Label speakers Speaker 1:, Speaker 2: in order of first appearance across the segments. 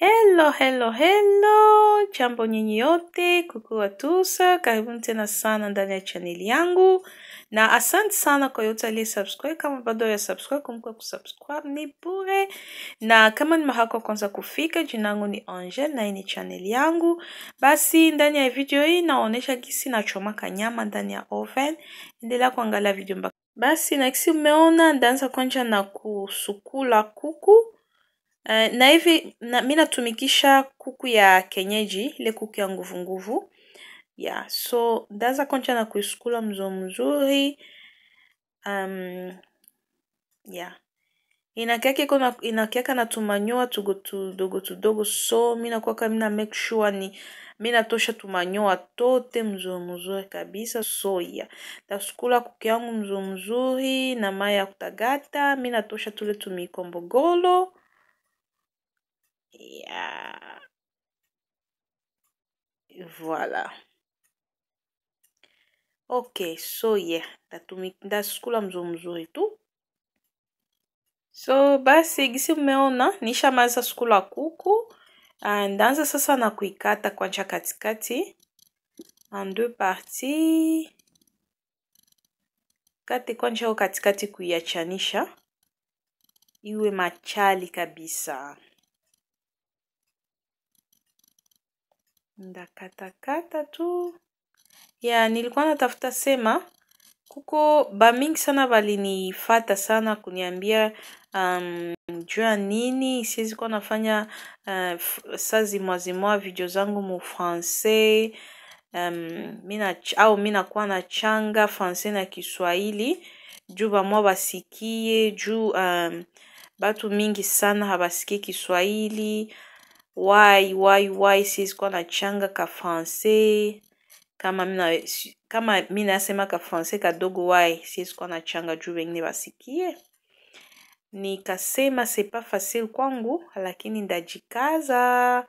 Speaker 1: Hello, hello, hello, jambo nyinyi yote, kukuwa tusa, karibuni tena sana ndani ya chaneli yangu, na asante sana kwa yote aliye subscribe. Kama bado ya subscribe, kumbuka kusubscribe ni bure, na kama ni mahako kwanza kufika, jina langu ni Angel na hii ni yangu. Basi ndani ya video hii naonesha na choma kanyama ndani ya oven. Endelea kuangalia video mpaka basi, na kisi umeona, ndaanza kwanza na kusukula kuku Uh, na hivi na, mi natumikisha kuku ya kenyeji ile kuku ya nguvunguvu yeah so ndaza koncha na kuisukula mzo mzuri um, yeah inakiaka iko inakiaka na tumanyoa tugo tudogo tudogo so mi nakuwaka mi na make sure ni mi natosha tumanyoa tote mzo mzuri kabisa so yeah tasukula kuku yangu mzo mzuri na maya ya kutagata mi natosha tule golo Yeah. Voilà. Okay, so yeah, ndatumikira sikula mzuri mzuri tu. So basi gisi mmeona nishamaliza a kuku. Ndaanza sasa na kuikata kwanja katikati en deux parties. kati Kate kwanza katikati kuiachanisha iwe machali kabisa. ndakatakata tu ya nilikuwa natafuta sema kuko ba mingi sana balinifata sana kuniambia um, juu ya nini siwezi kuwa nafanya uh, mwazi zimwazimwa video zangu mu francais um, mina, au mi nakuwa na changa francais na kiswahili juu bamwa basikie juu um, batu mingi sana habasikie kiswahili why why why sisi kwa changa ka francais kama mina, kama mi nasema ka francais kadogo why sisi kwa changa juu wengine wasikie nikasema c'est pas facile kwangu lakini ndajikaza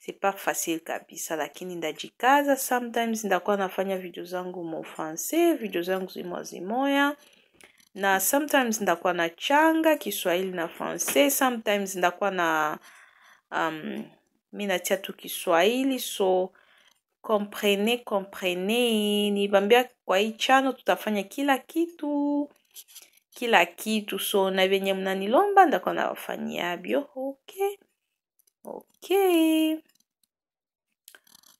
Speaker 1: c'est pas facile kabisa lakini ndajikaza sometimes ndakuwa nafanya video zangu mo francais video zangu zimoya zimoya na sometimes ndakuwa na changa kiswahili na francais sometimes ndakuwa na um, mi natia tu Kiswahili, so komprenei komprenei, nibambia kwa hii chano tutafanya kila kitu kila kitu, so na vyenye mnanilomba ndako nawafanyiabyo. Okay, okay,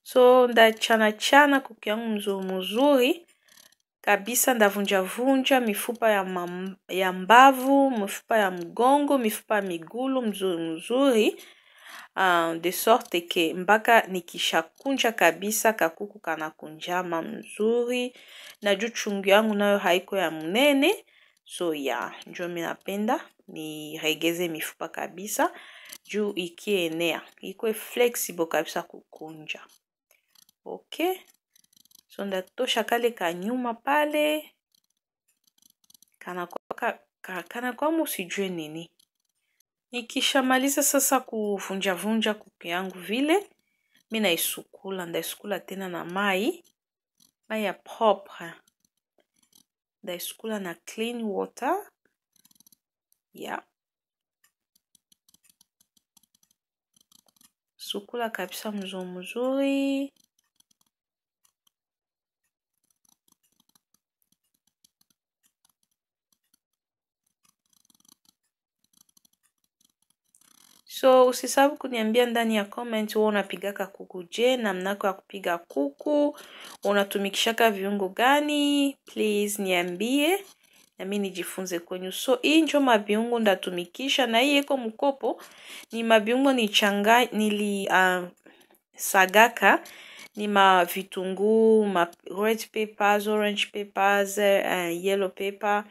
Speaker 1: so ndachana chana kuku mzuri mzuri kabisa, ndavunjavunja mifupa ya, mam, ya mbavu, mifupa ya mgongo, mifupa ya migulu mzuri mzuri uh, de sorte ke mpaka nikishakunja kabisa kakuku kana kunjama mzuri na juu chungu yangu nayo haiko ya mnene so ya njo minapenda niregeze mifupa kabisa juu ikienea ikwe flexible kabisa kukunja okay so ndatosha kale kanyuma pale kana kwa, kana kwa musijue nini Nikishamaliza sasa kuvunjavunja kuku yangu vile, mi naisukula, ndaisukula tena na mai mai ya propre, ndaisukula na clean water ya sukula kabisa mzuri mzuri So usisahau kuniambia ndani ya comment wewe unapigaka kuku je, namna ya kupiga kuku, unatumikishaka viungo gani? Please niambie mimi nijifunze kwenyu. So hii njo maviungo ndatumikisha, na hii iko mkopo, ni ni changa nili uh, sagaka ni mavitunguu, ma red peppers, orange peppers, uh, yellow pepper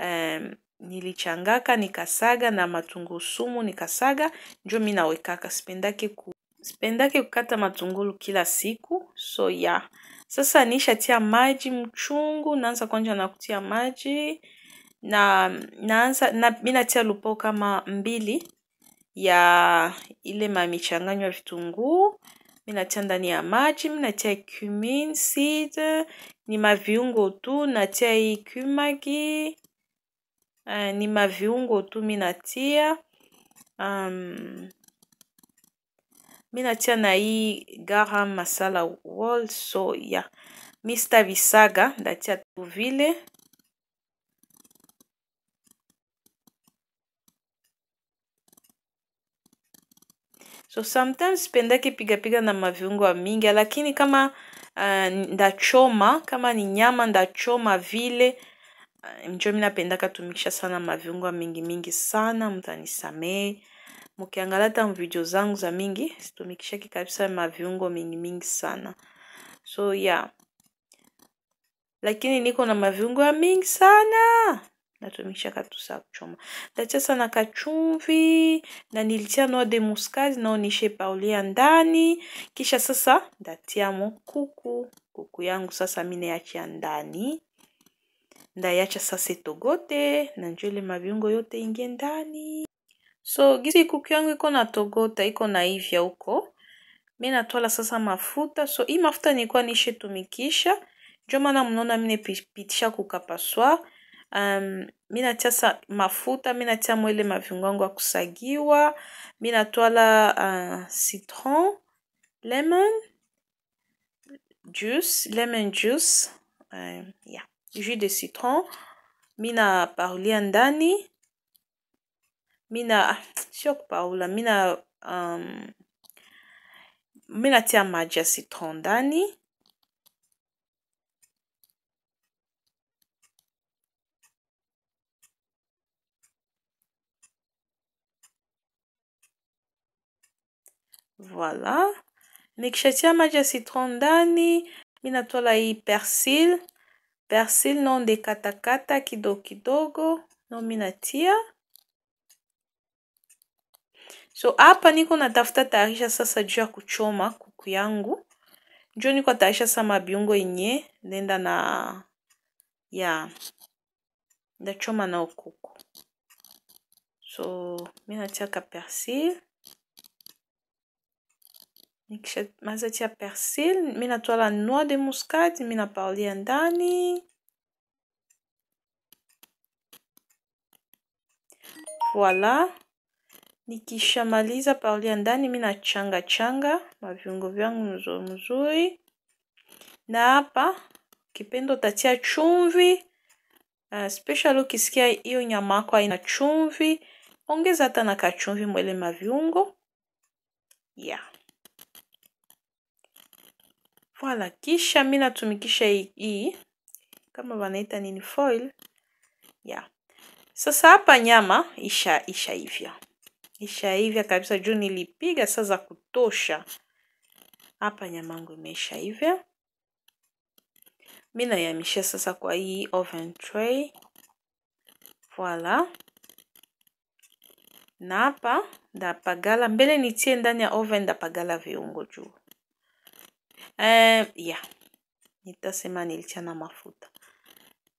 Speaker 1: um, nilichangaka nikasaga na matungu sumu nikasaga, njo mi nawekaka. Sipendake ku sipendake kukata matungulu kila siku, so ya yeah. Sasa nishatia maji mchungu, naanza kwanza na kutia maji na naanza na mi natia lupo kama mbili ya ile mamichanganywa vitunguu minatia natia ndani ya maji, minatia natia cumin seed, ni maviungo tu, natia hii kumagi Uh, ni maviungo tu mi natia um, mi natia na hii garam masala wall so ya yeah. mi sitavisaga ndatia tu vile so sometimes pendake pigapiga na maviungo ya mingi lakini kama uh, ndachoma kama ni nyama ndachoma vile njo eh, mi napendaka tumikisha sana maviungo mingi mingi sana, mtanisamehe. Mkiangalia hata video zangu za mingi situmikishaki kabisa mavyungo mingi mingi sana, so yeah, lakini niko na maviungo ya mingi sana natumikisha katusa kuchoma, ndatia sana kachumvi na nilitia noa de muscade naonishe paulia ndani, kisha sasa ndatiamo kuku. Kuku yangu sasa mi nayachia ndani Ndayacha sasa itogote, najua ile maviungo yote ingie ndani. So gisi kuku yangu iko na togota, iko na hivya huko, mi natwala sasa mafuta. So hii mafuta nilikuwa nishetumikisha, njo maana mnaona mi nepitisha kukapaswa um, mi natia sa mafuta, mi natia mwele maviungo yangu ya kusagiwa, mi natwala uh, citron lemon juice lemon juice um, yeah jus de citron mina parulia dani, mina ah, sio paula, mina um, tia maji citron dani. Voilà. Nikishatia maji ya citron mina tola hii persil Persil nondekatakata kidogo kidogo nomi natia. So hapa niko natafuta tayarisha sasa juu ya kuchoma kuku yangu. Njo niko tayarisha sasa mabiungo yenye nenda na ya ndachoma nao kuku. So mi natiaka persil mazatia persil, mi natoa noix de muscade, mi napalia ndani. Voila. Nikishamaliza palia ndani, mi nachanga changa changachanga viungo vyangu mzuri na apa kipendo tatia chumvi eh, special ukisikia hiyo nyama yako haina chumvi, ongeza hata na kachumvi mwele maviungo yeah. Voilà, kisha mi natumikisha hii kama wanaita nini foil yeah. Sasa hapa nyama isha ishaivya ishaivya kabisa, juu nilipiga saa za kutosha. Hapa nyama yangu imeshaivya, Mimi naihamishia sasa kwa hii oven tray Voilà. Na hapa ndapagala mbele, nitie ndani ya oven, ndapagala viungo juu ya eh, yeah, nitasema nilichana mafuta,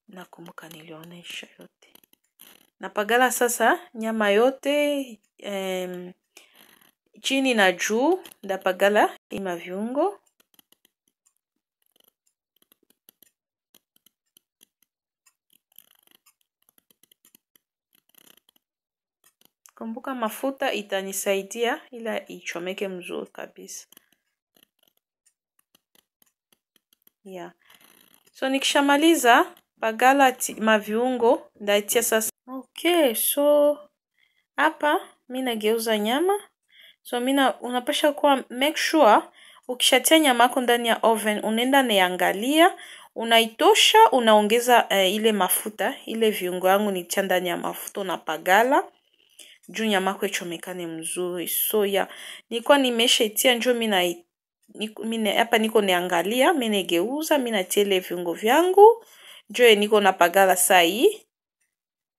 Speaker 1: nakumbuka nilionesha yote. Napagala sasa nyama yote chini na juu, ndapagala ima viungo Kumbuka mafuta itanisaidia ila ichomeke mzuri kabisa. yeah so nikishamaliza bagala maviungo ndaitia sasa okay so hapa mimi nageuza nyama so mina unapasha kuwa make sure ukishatia nyama yako ndani ya oven unaenda niangalia unaitosha unaongeza uh, ile mafuta ile viungo yangu nitia ndani ya mafuta pagala juu nyama yako ichomekane mzuri so ya nilikuwa nimeshaitia njo mi hapa niko niangalia, mi nigeuza mi nachele viungo vyangu, njo niko na pagala sai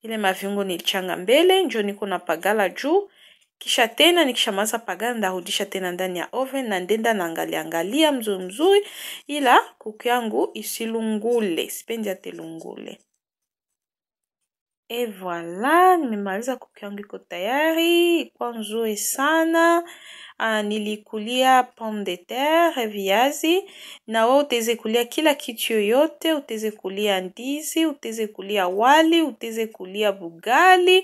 Speaker 1: ile maviungo nilichanga mbele, njo niko na pagala juu. Kisha tena nikishamaza pagala, ndarudisha tena ndani ya oven na ndenda naangalia angalia mzuri mzuri, ila kuku yangu isilungule, sipendi atelungule. E, voila nimemaliza, kuku yangu iko tayari, ikuwa nzuri sana. Uh, nilikulia pomme de terre, viazi, na wewe uteze kulia kila kitu yoyote, uteze kulia ndizi, uteze kulia wali, uteze kulia bugali.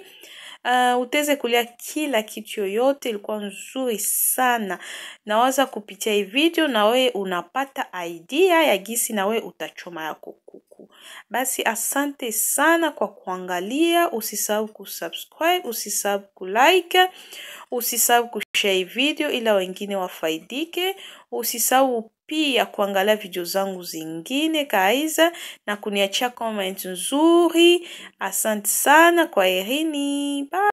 Speaker 1: Uh, ah, uteze kulia kila kitu yoyote, ilikuwa nzuri sana. Nawaza kupitia hii video na we unapata idea ya gisi na we utachoma yako kuku siku. Basi asante sana kwa kuangalia, usisahau kusubscribe, usisahau kulike, usisahau kushare video ila wengine wafaidike, usisahau pia kuangalia video zangu zingine kaiza na kuniachia comment nzuri. Asante sana, kwaherini. Bye.